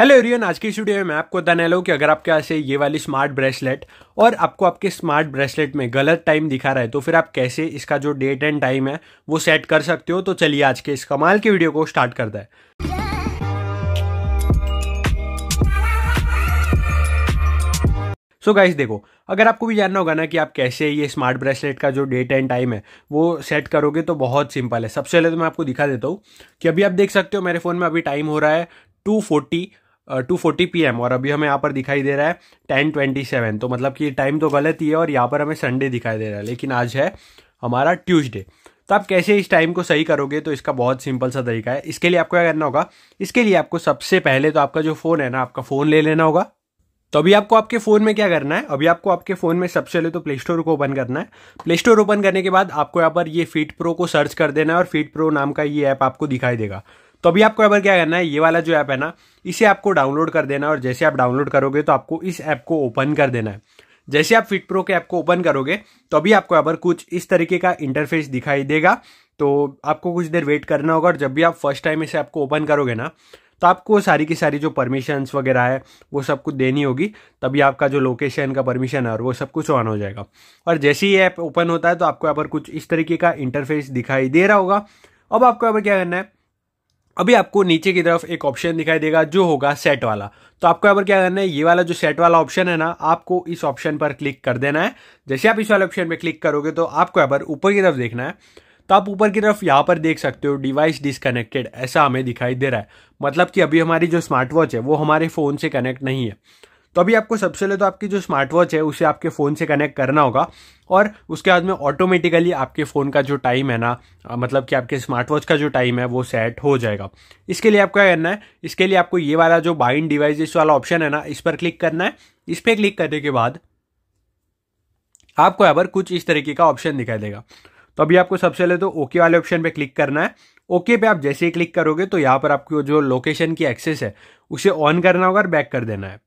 hello Ariane आज की studio में मैं आपको बताने वाला कि अगर आपके पास ये वाली स्मार्ट ब्रेसलेट और आपको आपके स्मार्ट ब्रेसलेट में गलत टाइम दिखा रहा है तो फिर आप कैसे इसका जो डेट एंड टाइम है वो सेट कर सकते हो तो चलिए आज के इस कमाल की वीडियो को स्टार्ट करता है सो so गाइस देखो अगर आपको भी जानना होगा ना कि आप कैसे ये स्मार्ट ब्रेसलेट का जो डेट एंड टाइम है वो सेट करोगे तो बहुत सिंपल है सबसे पहले तो मैं आपको दिखा देता हूँ कि अभी आप देख सकते हो मेरे फ़ोन में अभी टाइम हो रहा है two forty two forty P M और अभी हमें यहाँ पर दिखाई दे रहा है टेन ट्वेंटी सेवन तो मतलब कि टाइम तो गलत ही है और यहाँ पर हमें संडे दिखाई दे रहा है लेकिन आज है हमारा ट्यूजडे तो आप कैसे इस टाइम को सही करोगे तो इसका बहुत सिंपल सा तरीका है इसके लिए आपको क्या करना होगा इसके लिए आपको सबसे पहले तो आपका जो फ़ोन है ना आपका फ़ोन ले लेना होगा तो अभी आपको आपके फ़ोन में क्या करना है अभी आपको आपके फ़ोन में सबसे पहले तो प्ले स्टोर को ओपन करना है प्ले स्टोर ओपन करने के बाद आपको यहाँ पर ये फिट प्रो को सर्च कर देना है और फिट प्रो नाम का ये ऐप आपको दिखाई देगा तो अभी आपको यहाँ क्या करना है ये वाला जो ऐप है ना इसे आपको डाउनलोड कर देना है और जैसे आप डाउनलोड करोगे तो आपको इस ऐप को ओपन कर देना है जैसे आप फिट प्रो के ऐप को ओपन करोगे तो अभी आपको यहाँ पर कुछ इस तरीके का इंटरफेस दिखाई देगा तो आपको कुछ देर वेट करना होगा और जब भी आप फर्स्ट टाइम इसे आपको ओपन करोगे ना तो आपको सारी की सारी जो परमिशंस वगैरह है वो सब कुछ देनी होगी तभी आपका जो लोकेशन का परमिशन है और वो सब कुछ ऑन हो जाएगा और जैसे ही ऐप ओपन होता है तो आपको यहाँ पर कुछ इस तरीके का इंटरफेस दिखाई दे रहा होगा अब आपको यहाँ पर क्या करना है अभी आपको नीचे की तरफ एक ऑप्शन दिखाई देगा जो होगा सेट वाला तो आपको यहाँ पर क्या करना है ये वाला जो सेट वाला ऑप्शन है ना आपको इस ऑप्शन पर क्लिक कर देना है जैसे आप इस वाले ऑप्शन पर क्लिक करोगे तो आपको यहाँ पर ऊपर की तरफ देखना है तो आप ऊपर की तरफ यहाँ पर देख सकते हो डिवाइस डिसकनेक्टेड ऐसा हमें दिखाई दे रहा है मतलब कि अभी हमारी जो स्मार्ट वॉच है वो हमारे फ़ोन से कनेक्ट नहीं है तो अभी आपको सबसे पहले तो आपकी जो स्मार्ट वॉच है उसे आपके फ़ोन से कनेक्ट करना होगा और उसके बाद में ऑटोमेटिकली आपके फ़ोन का जो टाइम है ना मतलब कि आपके स्मार्ट वॉच का जो टाइम है वो सेट हो जाएगा इसके लिए आपको क्या करना है इसके लिए आपको ये वाला जो बाइंड डिवाइसेस वाला ऑप्शन है ना इस पर क्लिक करना है इस पर क्लिक करने के बाद आपको यहाँ पर कुछ इस तरीके का ऑप्शन दिखाई देगा तो अभी आपको सबसे पहले तो ओके वाले ऑप्शन पे क्लिक करना है ओके पे आप जैसे ही क्लिक करोगे तो यहाँ पर आपको जो लोकेशन की एक्सेस है उसे ऑन करना होगा और बैक कर देना है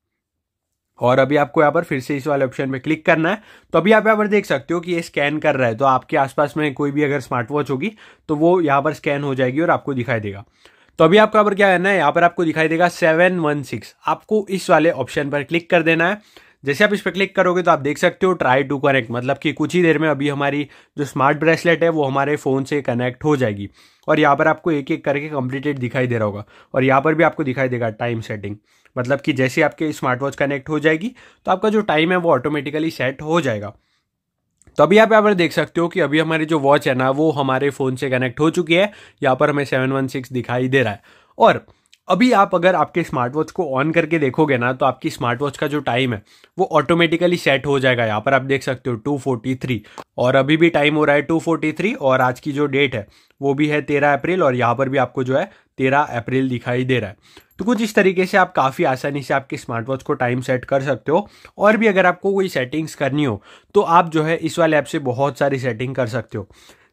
और अभी आपको यहाँ पर फिर से इस वाले ऑप्शन में क्लिक करना है तो अभी आप यहाँ पर देख सकते हो कि ये स्कैन कर रहा है तो आपके आसपास में कोई भी अगर स्मार्ट वॉच होगी तो वो यहाँ पर स्कैन हो जाएगी और आपको दिखाई देगा तो अभी आपको यहाँ पर क्या करना है यहाँ पर आपको दिखाई देगा सेवन वन सिक्स आपको इस वाले ऑप्शन पर क्लिक कर देना है जैसे आप इस पर क्लिक करोगे तो आप देख सकते हो ट्राई टू कनेक्ट मतलब कि कुछ ही देर में अभी हमारी जो स्मार्ट ब्रेसलेट है वो हमारे फ़ोन से कनेक्ट हो जाएगी और यहाँ पर आपको एक एक करके कंप्लीटेड दिखाई दे रहा होगा और यहाँ पर भी आपको दिखाई देगा टाइम सेटिंग मतलब कि जैसे आपके स्मार्ट वॉच कनेक्ट हो जाएगी तो आपका जो टाइम है वो ऑटोमेटिकली सेट हो जाएगा तो अभी आप यहाँ पर देख सकते हो कि अभी हमारी जो वॉच है ना वो हमारे फ़ोन से कनेक्ट हो चुकी है यहाँ पर हमें सेवन वन सिक्स दिखाई दे रहा है और अभी आप अगर आपके स्मार्ट वॉच को ऑन करके देखोगे ना तो आपकी स्मार्ट वॉच का जो टाइम है वो ऑटोमेटिकली सेट हो जाएगा यहाँ पर आप देख सकते हो टू फोर्टी थ्री और अभी भी टाइम हो रहा है टू फोर्टी थ्री और आज की जो डेट है वो भी है तेरह अप्रैल और यहाँ पर भी आपको जो है तेरह अप्रैल दिखाई दे रहा है तो कुछ इस तरीके से आप काफ़ी आसानी से आपके स्मार्ट वॉच को टाइम सेट कर सकते हो और भी अगर आपको कोई सेटिंग्स करनी हो तो आप जो है इस वाले ऐप से बहुत सारी सेटिंग कर सकते हो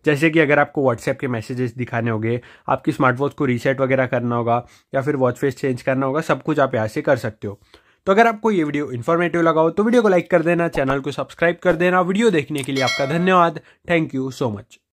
जैसे कि अगर आपको व्हाट्सएप के मैसेजेस दिखाने होंगे आपकी स्मार्ट वॉच को रीसेट वगैरह करना होगा या फिर वॉच फेस चेंज करना होगा सब कुछ आप यहाँ से कर सकते हो तो अगर आपको ये वीडियो इन्फॉर्मेटिव लगा हो तो वीडियो को लाइक कर देना चैनल को सब्सक्राइब कर देना वीडियो देखने के लिए आपका धन्यवाद थैंक यू सो मच